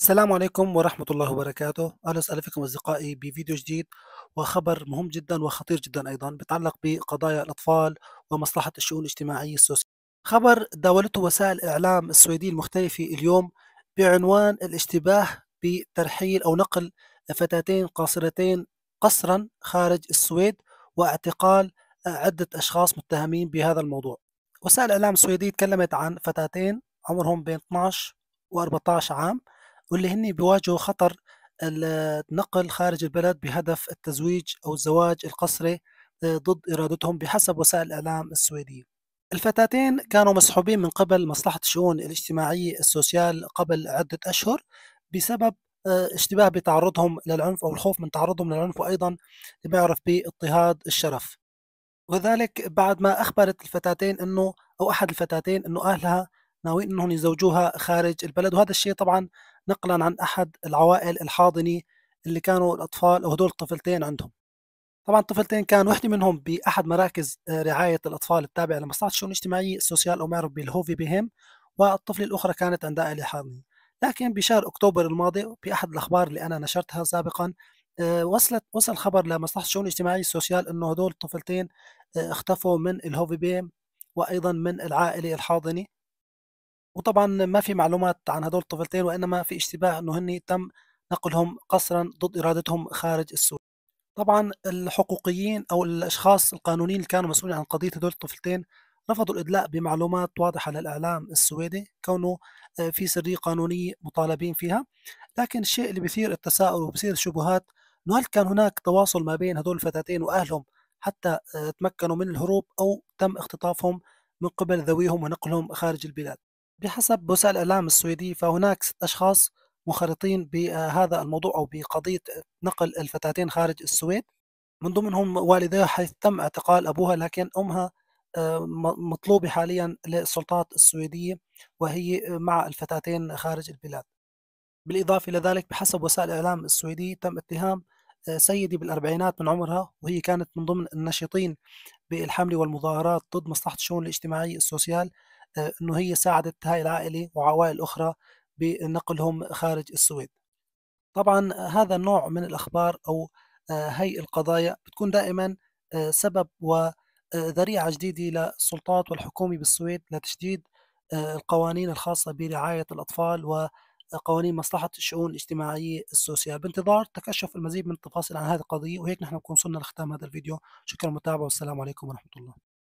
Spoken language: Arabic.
السلام عليكم ورحمة الله وبركاته أهلا وسهلا فيكم أصدقائي بفيديو جديد وخبر مهم جدا وخطير جدا أيضا بتعلق بقضايا الأطفال ومصلحة الشؤون الاجتماعية السوسية خبر داولته وسائل إعلام السويدي المختلفة اليوم بعنوان الاشتباه بترحيل أو نقل فتاتين قاصرتين قصرا خارج السويد واعتقال عدة أشخاص متهمين بهذا الموضوع وسائل الإعلام السويدية تكلمت عن فتاتين عمرهم بين 12 و 14 عام واللي هن بيواجهوا خطر النقل خارج البلد بهدف التزويج أو الزواج القسري آه، ضد إرادتهم بحسب وسائل الإعلام السويدية الفتاتين كانوا مسحوبين من قبل مصلحة الشؤون الاجتماعية السوسيال قبل عدة أشهر بسبب آه، اشتباه بتعرضهم للعنف أو الخوف من تعرضهم للعنف وأيضا لما يعرف باضطهاد الشرف وذلك بعد ما أخبرت الفتاتين أنه أو أحد الفتاتين أنه أهلها ناويين انهم يزوجوها خارج البلد وهذا الشيء طبعا نقلا عن احد العوائل الحاضنه اللي كانوا الاطفال او هدول الطفلتين عندهم طبعا الطفلتين كان وحده منهم باحد مراكز آه، رعايه الاطفال التابعه لمصلحه الشؤون الاجتماعيه السوسيال او معروف بالهوفي بهم والطفله الاخرى كانت عند عائله حاضنه لكن بشهر اكتوبر الماضي باحد الاخبار اللي انا نشرتها سابقا آه، وصلت وصل خبر لمصلحه الشؤون الاجتماعيه السوسيال انه هدول الطفلتين آه، اختفوا من الهوفي بيم وايضا من العائله الحاضنه وطبعا ما في معلومات عن هدول الطفلتين وانما في اشتباه انه هن تم نقلهم قسرا ضد ارادتهم خارج السور طبعا الحقوقيين او الاشخاص القانونيين اللي كانوا مسؤولين عن قضيه هدول الطفلتين رفضوا الادلاء بمعلومات واضحه للاعلام السويدي كونه آه، في سريه قانونيه مطالبين فيها لكن الشيء اللي بيثير التساؤل وبثير الشبهات انه هل كان هناك تواصل ما بين هدول الفتاتين واهلهم حتى آه، تمكنوا من الهروب او تم اختطافهم من قبل ذويهم ونقلهم خارج البلاد بحسب وسائل الإعلام السويدي فهناك ست أشخاص منخرطين بهذا الموضوع أو بقضية نقل الفتاتين خارج السويد من ضمنهم والديها حيث تم اعتقال أبوها لكن أمها آه، مطلوبة حاليا للسلطات السويدية وهي مع الفتاتين خارج البلاد بالإضافة إلى ذلك بحسب وسائل الإعلام السويدي تم اتهام آه، سيدة بالأربعينات من عمرها وهي كانت من ضمن النشطين بالحملة والمظاهرات ضد مصلحة الشؤون الاجتماعية السوسيال أنه هي ساعدت هاي العائلة وعوائل أخرى بنقلهم خارج السويد طبعا هذا النوع من الأخبار أو آه، هي القضايا بتكون دائما آه، سبب وذريعة آه، جديدة للسلطات والحكومة بالسويد لتشديد القوانين الخاصة برعاية الأطفال وقوانين مصلحة الشؤون الاجتماعية السوسيال بانتظار تكشف المزيد من التفاصيل عن هذه القضية وهيك نحن نكون وصلنا لختام هذا الفيديو شكرا للمتابعة والسلام عليكم ورحمة الله